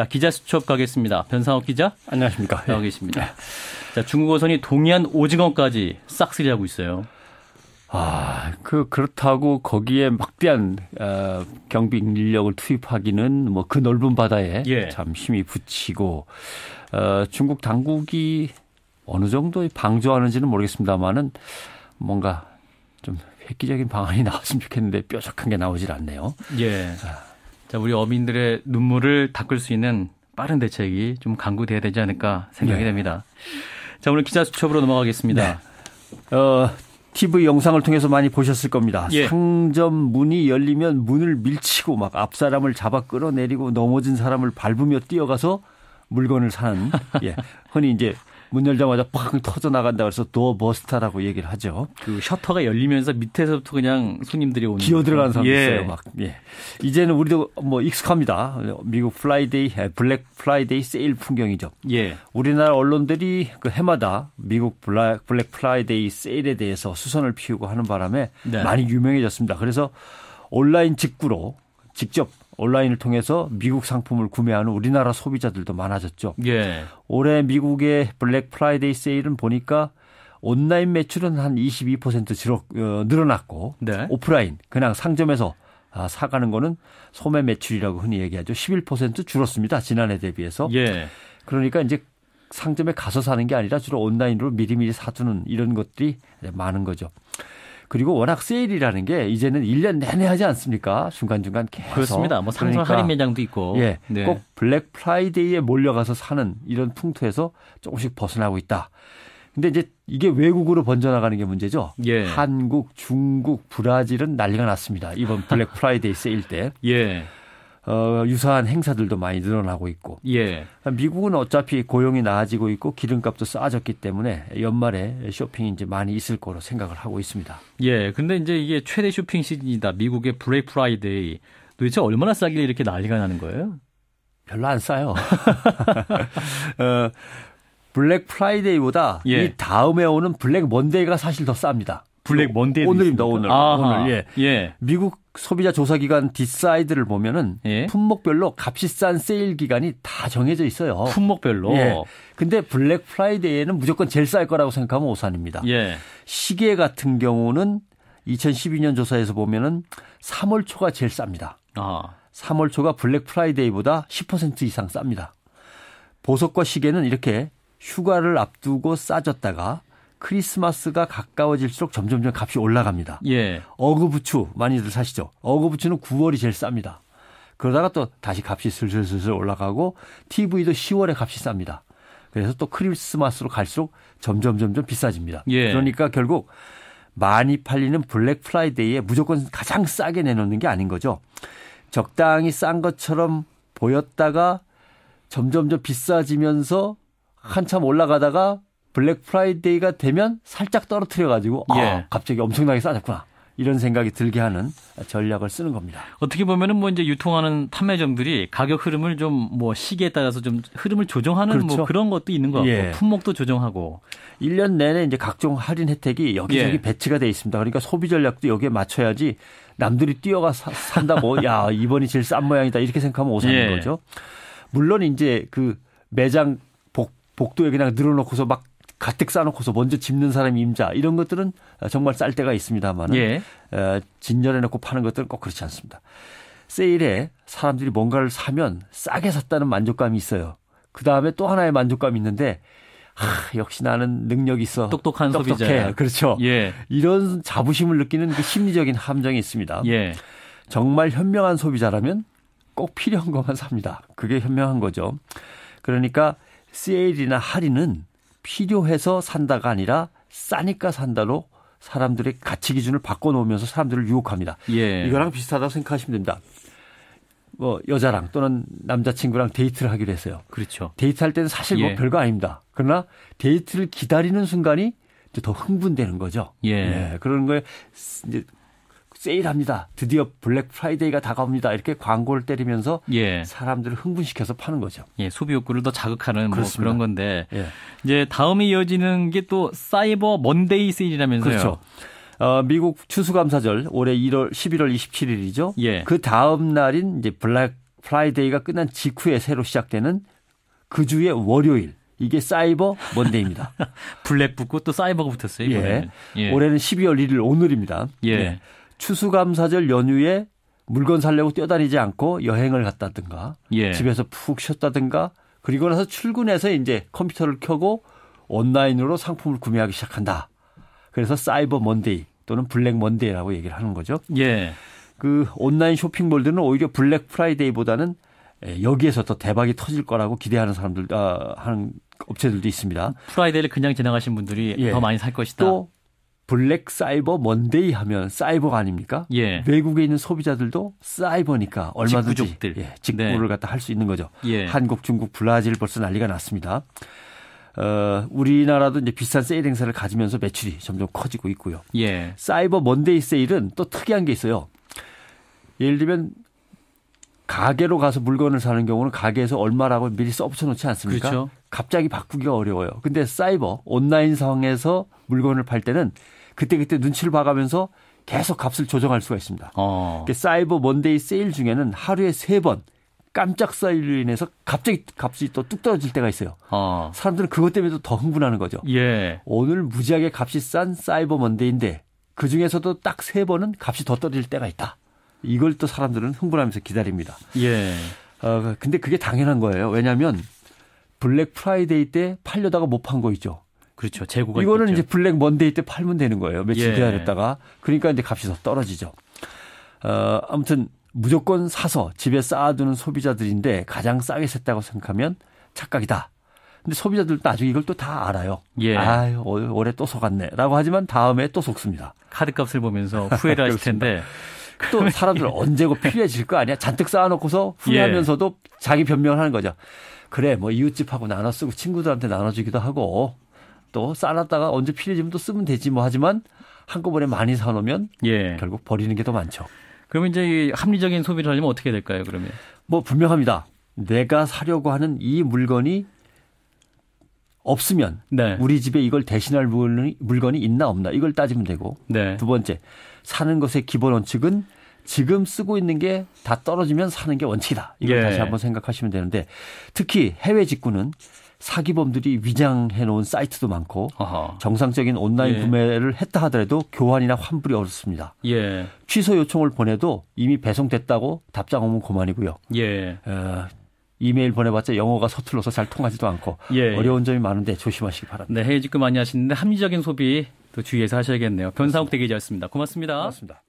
자, 기자 수첩 가겠습니다. 변상욱 기자. 안녕하십니까. 나와 예. 계십니다. 자, 중국어선이 동해안 오징어까지 싹쓸이하고 있어요. 아, 그, 그렇다고 거기에 막대한, 어, 경비 인력을 투입하기는 뭐 그 넓은 바다에 예. 참 힘이 붙이고, 어, 중국 당국이 어느 정도 방조하는지는 모르겠습니다만은 뭔가 좀 획기적인 방안이 나왔으면 좋겠는데 뾰족한 게 나오질 않네요. 예. 자. 자, 우리 어민들의 눈물을 닦을 수 있는 빠른 대책이 좀 강구돼야 되지 않을까 생각이 네. 됩니다. 자, 오늘 기자 수첩으로 넘어가겠습니다. 네. 어, TV 영상을 통해서 많이 보셨을 겁니다. 예. 상점 문이 열리면 문을 밀치고 막 앞사람을 잡아 끌어내리고 넘어진 사람을 밟으며 뛰어가서 물건을 사는 예. 흔히 이제 문 열자마자 팡 터져 나간다 그래서 도어버스터라고 얘기를 하죠. 그 셔터가 열리면서 밑에서부터 그냥 손님들이 오는 기어 들어가는 사람 예. 있어요. 막 예. 이제는 우리도 뭐 익숙합니다. 미국 플라이데이 예, 블랙 플라이데이 세일 풍경이죠. 예. 우리나라 언론들이 그 해마다 미국 블랙, 블랙 플라이데이 세일에 대해서 수선을 피우고 하는 바람에 네. 많이 유명해졌습니다. 그래서 온라인 직구로 직접 온라인을 통해서 미국 상품을 구매하는 우리나라 소비자들도 많아졌죠. 예. 올해 미국의 블랙 프라이데이 세일은 보니까 온라인 매출은 한 22% 지로 어, 늘어났고 네. 오프라인 그냥 상점에서 아, 사가는 거는 소매 매출이라고 흔히 얘기하죠. 11% 줄었습니다. 지난해 대비해서. 예. 그러니까 이제 상점에 가서 사는 게 아니라 주로 온라인으로 미리미리 사두는 이런 것들이 많은 거죠. 그리고 워낙 세일이라는 게 이제는 1년 내내 하지 않습니까? 중간중간 계속. 그렇습니다. 뭐 상설 그러니까, 할인 매장도 있고. 예. 네. 꼭 블랙 프라이데이에 몰려가서 사는 이런 풍토에서 조금씩 벗어나고 있다. 근데 이제 이게 외국으로 번져나가는 게 문제죠. 예. 한국, 중국, 브라질은 난리가 났습니다. 이번 블랙 프라이데이 세일 때. 예. 어, 유사한 행사들도 많이 늘어나고 있고. 예. 미국은 어차피 고용이 나아지고 있고 기름값도 싸졌기 때문에 연말에 쇼핑이 이제 많이 있을 거로 생각을 하고 있습니다. 예. 근데 이제 이게 최대 쇼핑 시즌이다. 미국의 브레이 프라이데이. 도대체 얼마나 싸길래 이렇게 난리가 나는 거예요? 별로 안 싸요. 어, 블랙 프라이데이보다 예. 이 다음에 오는 블랙 먼데이가 사실 더 쌉니다. 블랙 먼데이 오늘입니다 오늘 아하. 오늘 예. 예. 미국 소비자 조사 기관 디사이드를 보면은 예. 품목별로 값이 싼 세일 기간이 다 정해져 있어요. 품목별로. 예. 근데 블랙 프라이데이에는 무조건 제일 쌀 거라고 생각하면 오산입니다. 예. 시계 같은 경우는 2012년 조사에서 보면은 3월 초가 제일 쌉니다. 아. 3월 초가 블랙 프라이데이보다 10% 이상 쌉니다. 보석과 시계는 이렇게 휴가를 앞두고 싸졌다가 크리스마스가 가까워질수록 점점점 값이 올라갑니다. 예. 어그부추 많이들 사시죠. 어그부추는 9월이 제일 쌉니다. 그러다가 또 다시 값이 슬슬슬슬 올라가고 TV도 10월에 값이 쌉니다. 그래서 또 크리스마스로 갈수록 점점 점점 비싸집니다. 예. 그러니까 결국 많이 팔리는 블랙 프라이데이에 무조건 가장 싸게 내놓는 게 아닌 거죠. 적당히 싼 것처럼 보였다가 점점점 비싸지면서 한참 올라가다가 블랙 프라이데이가 되면 살짝 떨어뜨려 가지고 아, 예. 아, 갑자기 엄청나게 싸졌구나. 이런 생각이 들게 하는 전략을 쓰는 겁니다. 어떻게 보면은 뭐 이제 유통하는 판매점들이 가격 흐름을 좀 뭐 시기에 따라서 좀 흐름을 조정하는 뭐 그렇죠. 뭐 그런 것도 있는 것 같고 예. 품목도 조정하고 1년 내내 이제 각종 할인 혜택이 여기저기 예. 배치가 돼 있습니다. 그러니까 소비 전략도 여기에 맞춰야지 남들이 뛰어가 산다고 야 이번이 제일 싼 모양이다 이렇게 생각하면 오산인 예. 거죠. 물론 이제 그 매장 복, 복도에 그냥 늘어놓고서 막 가뜩 쌓아놓고서 먼저 집는 사람이 임자 이런 것들은 정말 쌀 때가 있습니다만 예. 진열해놓고 파는 것들은 꼭 그렇지 않습니다. 세일에 사람들이 뭔가를 사면 싸게 샀다는 만족감이 있어요. 그 다음에 또 하나의 만족감이 있는데 하, 역시 나는 능력 있어. 똑똑한 소비자 그렇죠. 예. 이런 자부심을 느끼는 그 심리적인 함정이 있습니다. 예. 정말 현명한 소비자라면 꼭 필요한 것만 삽니다. 그게 현명한 거죠. 그러니까 세일이나 할인은 필요해서 산다가 아니라 싸니까 산다로 사람들의 가치 기준을 바꿔놓으면서 사람들을 유혹합니다. 예. 이거랑 비슷하다고 생각하시면 됩니다. 뭐 여자랑 또는 남자친구랑 데이트를 하기로 했어요. 그렇죠. 데이트할 때는 사실 뭐 예. 별거 아닙니다. 그러나 데이트를 기다리는 순간이 더 흥분되는 거죠. 예. 예. 그런 거에 이제 세일합니다. 드디어 블랙 프라이데이가 다가옵니다. 이렇게 광고를 때리면서 예. 사람들을 흥분시켜서 파는 거죠. 예, 소비 욕구를 더 자극하는 뭐 그런 건데 예. 이제 다음이 이어지는 게 또 사이버 먼데이 세일이라면서요. 그렇죠. 어, 미국 추수감사절 올해 1월 11월 27일이죠. 예. 그 다음 날인 이제 블랙 프라이데이가 끝난 직후에 새로 시작되는 그 주의 월요일 이게 사이버 먼데이입니다. 블랙 붙고 또 사이버가 붙었어요. 이번에. 예. 예. 올해는 12월 1일 오늘입니다. 예. 예. 추수감사절 연휴에 물건 살려고 뛰어다니지 않고 여행을 갔다든가 예. 집에서 푹 쉬었다든가 그리고 나서 출근해서 이제 컴퓨터를 켜고 온라인으로 상품을 구매하기 시작한다. 그래서 사이버 먼데이 또는 블랙 먼데이라고 얘기를 하는 거죠. 예. 그 온라인 쇼핑몰들은 오히려 블랙 프라이데이보다는 여기에서 더 대박이 터질 거라고 기대하는 사람들 아, 하는 업체들도 있습니다. 프라이데이를 그냥 지나가신 분들이 예. 더 많이 살 것이다. 또 블랙 사이버 먼데이 하면 사이버가 아닙니까? 예. 외국에 있는 소비자들도 사이버니까 얼마든지 직구족들. 예, 직구를 네. 갖다 할 수 있는 거죠. 예. 한국, 중국, 브라질 벌써 난리가 났습니다. 어, 우리나라도 이제 비싼 세일 행사를 가지면서 매출이 점점 커지고 있고요. 예. 사이버 먼데이 세일은 또 특이한 게 있어요. 예를 들면 가게로 가서 물건을 사는 경우는 가게에서 얼마라고 미리 써붙여 놓지 않습니까? 그렇죠. 갑자기 바꾸기가 어려워요. 근데 사이버 온라인 상황에서 물건을 팔 때는 그때그때 눈치를 봐가면서 계속 값을 조정할 수가 있습니다. 어. 사이버 먼데이 세일 중에는 하루에 세 번 깜짝 사이로 인해서 갑자기 값이 또 뚝 떨어질 때가 있어요. 어. 사람들은 그것 때문에 더 흥분하는 거죠. 예. 오늘 무지하게 값이 싼 사이버 먼데이인데 그 중에서도 딱 세 번은 값이 더 떨어질 때가 있다. 이걸 또 사람들은 흥분하면서 기다립니다. 예. 어, 근데 그게 당연한 거예요. 왜냐하면 블랙 프라이데이 때 팔려다가 못 판 거 있죠. 그렇죠. 재고가 이거는 있겠죠. 이제 블랙 먼데이 때 팔면 되는 거예요. 며칠 예. 기다렸다가 그러니까 이제 값이 더 떨어지죠. 어, 아무튼 무조건 사서 집에 쌓아두는 소비자들인데 가장 싸게 샀다고 생각하면 착각이다. 근데 소비자들도 나중에 이걸 또 다 알아요. 예. 아유, 어, 올해 또 속았네. 라고 하지만 다음에 또 속습니다. 카드 값을 보면서 후회를 하실 텐데. 또 사람들 언제 고 필요해질 거 아니야? 잔뜩 쌓아놓고서 후회하면서도 예. 자기 변명을 하는 거죠. 그래, 뭐 이웃집하고 나눠 쓰고 친구들한테 나눠주기도 하고 또 쌓았다가 언제 필요해지면 또 쓰면 되지 뭐 하지만 한꺼번에 많이 사놓으면 예. 결국 버리는 게 더 많죠. 그러면 이제 합리적인 소비를 하려면 어떻게 될까요? 그러면 뭐 분명합니다. 내가 사려고 하는 이 물건이 없으면 네. 우리 집에 이걸 대신할 물건이, 물건이 있나 없나 이걸 따지면 되고 네. 두 번째 사는 것의 기본 원칙은 지금 쓰고 있는 게 다 떨어지면 사는 게 원칙이다. 이걸 예. 다시 한번 생각하시면 되는데 특히 해외 직구는 사기범들이 위장해 놓은 사이트도 많고 아하. 정상적인 온라인 예. 구매를 했다 하더라도 교환이나 환불이 어렵습니다. 예. 취소 요청을 보내도 이미 배송됐다고 답장 오면 고만이고요. 예. 어, 이메일 보내봤자 영어가 서툴러서 잘 통하지도 않고 예. 어려운 점이 많은데 조심하시기 바랍니다. 네, 해외 직구 많이 하시는데 합리적인 소비 또 주의해서 하셔야겠네요. 변상욱 대기자였습니다. 고맙습니다. 고맙습니다.